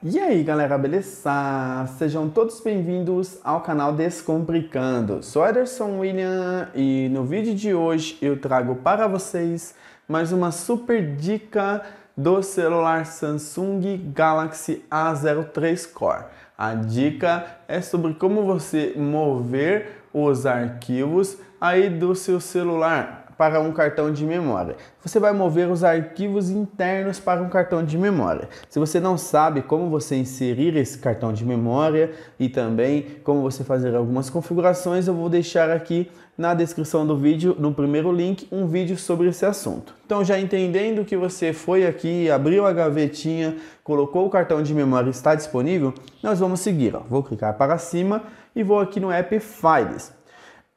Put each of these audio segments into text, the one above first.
E aí galera, beleza? Sejam todos bem-vindos ao canal Descomplicando. Sou Ederson William e no vídeo de hoje eu trago para vocês mais uma super dica do celular Samsung Galaxy A03 Core. A dica é sobre como você mover os arquivos aí do seu celular para um cartão de memória. Você vai mover os arquivos internos para um cartão de memória. Se você não sabe como você inserir esse cartão de memória e também como você fazer algumas configurações, eu vou deixar aqui na descrição do vídeo, no primeiro link, um vídeo sobre esse assunto. Então, já entendendo que você foi aqui, abriu a gavetinha, colocou o cartão de memória está disponível, nós vamos seguir. Ó. Vou clicar para cima e vou aqui no app Files.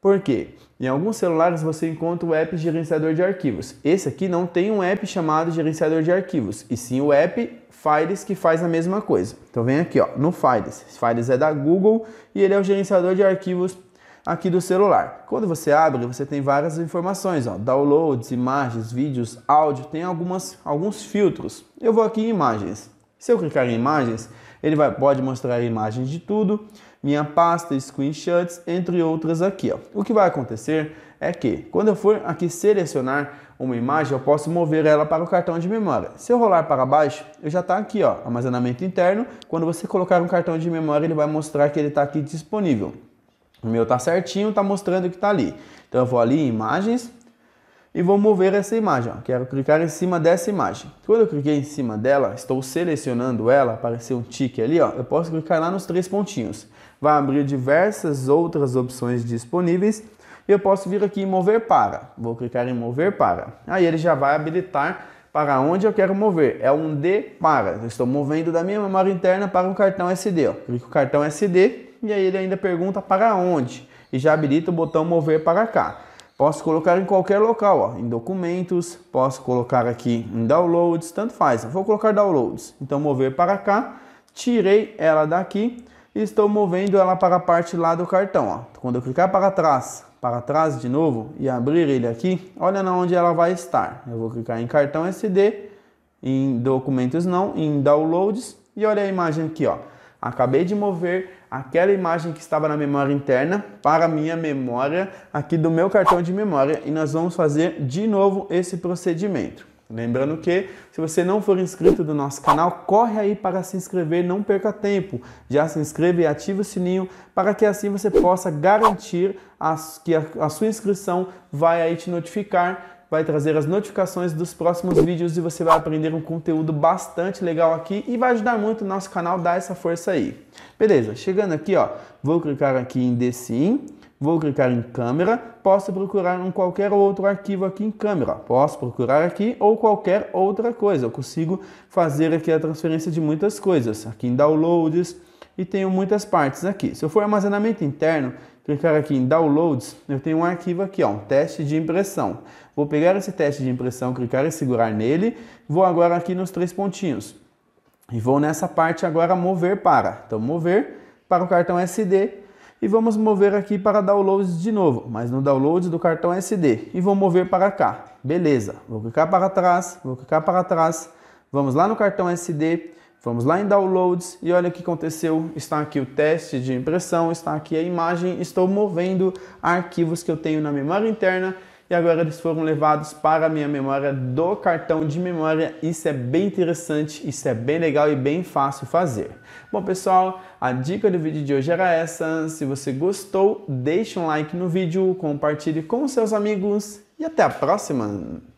Por quê? Em alguns celulares você encontra o app gerenciador de arquivos. Esse aqui não tem um app chamado gerenciador de arquivos, e sim o app Files que faz a mesma coisa. Então vem aqui, ó, no Files. Files é da Google e ele é o gerenciador de arquivos aqui do celular. Quando você abre, você tem várias informações, ó, downloads, imagens, vídeos, áudio, tem algumas alguns filtros. Eu vou aqui em imagens. Se eu clicar em imagens, ele vai, pode mostrar imagens de tudo, minha pasta, screenshots, entre outras aqui. Ó. O que vai acontecer é que quando eu for aqui selecionar uma imagem, eu posso mover ela para o cartão de memória. Se eu rolar para baixo, eu já está aqui, ó, armazenamento interno. Quando você colocar um cartão de memória, ele vai mostrar que ele está aqui disponível. O meu está certinho, está mostrando que está ali. Então eu vou ali em imagens, e vou mover essa imagem. Ó. Quero clicar em cima dessa imagem. Quando eu cliquei em cima dela, estou selecionando ela, apareceu um tique ali, ó, eu posso clicar lá nos três pontinhos. Vai abrir diversas outras opções disponíveis e eu posso vir aqui em mover para. Vou clicar em mover para. Aí ele já vai habilitar para onde eu quero mover. É um D para. Eu estou movendo da minha memória interna para um cartão SD. Ó. Clico no cartão SD e aí ele ainda pergunta para onde. E já habilita o botão mover para cá. Posso colocar em qualquer local, ó, em documentos, posso colocar aqui em downloads, tanto faz. Vou colocar downloads. Então mover para cá, tirei ela daqui e estou movendo ela para a parte lá do cartão. Ó. Quando eu clicar para trás, para trás de novo e abrir ele aqui, olha na onde ela vai estar. Eu vou clicar em cartão SD, em documentos não, em downloads e olha a imagem aqui, ó. Acabei de mover aquela imagem que estava na memória interna para a minha memória aqui do meu cartão de memória e nós vamos fazer de novo esse procedimento. Lembrando que se você não for inscrito do nosso canal, corre aí para se inscrever, não perca tempo. Já se inscreva e ative o sininho para que assim você possa garantir as, que a, a sua inscrição vai aí te notificar vai trazer as notificações dos próximos vídeos e você vai aprender um conteúdo bastante legal aqui e vai ajudar muito o nosso canal dar essa força aí. Beleza, chegando aqui, ó, vou clicar aqui em Decim, vou clicar em câmera, posso procurar um qualquer outro arquivo aqui em câmera, posso procurar aqui ou qualquer outra coisa, eu consigo fazer aqui a transferência de muitas coisas, aqui em downloads, e tenho muitas partes aqui. Se eu for armazenamento interno, clicar aqui em Downloads, eu tenho um arquivo aqui, ó, um teste de impressão. Vou pegar esse teste de impressão, clicar e segurar nele, vou agora aqui nos três pontinhos. E vou nessa parte agora mover para. Então, mover para o cartão SD e vamos mover aqui para downloads de novo, mas no downloads do cartão SD e vou mover para cá. Beleza, vou clicar para trás, vou clicar para trás, vamos lá no cartão SD, Vamos lá em downloads e olha o que aconteceu. Está aqui o teste de impressão, está aqui a imagem, estou movendo arquivos que eu tenho na memória interna e agora eles foram levados para a minha memória do cartão de memória. Isso é bem interessante, isso é bem legal e bem fácil fazer. Bom, pessoal, a dica do vídeo de hoje era essa. Se você gostou, deixe um like no vídeo, compartilhe com seus amigos e até a próxima!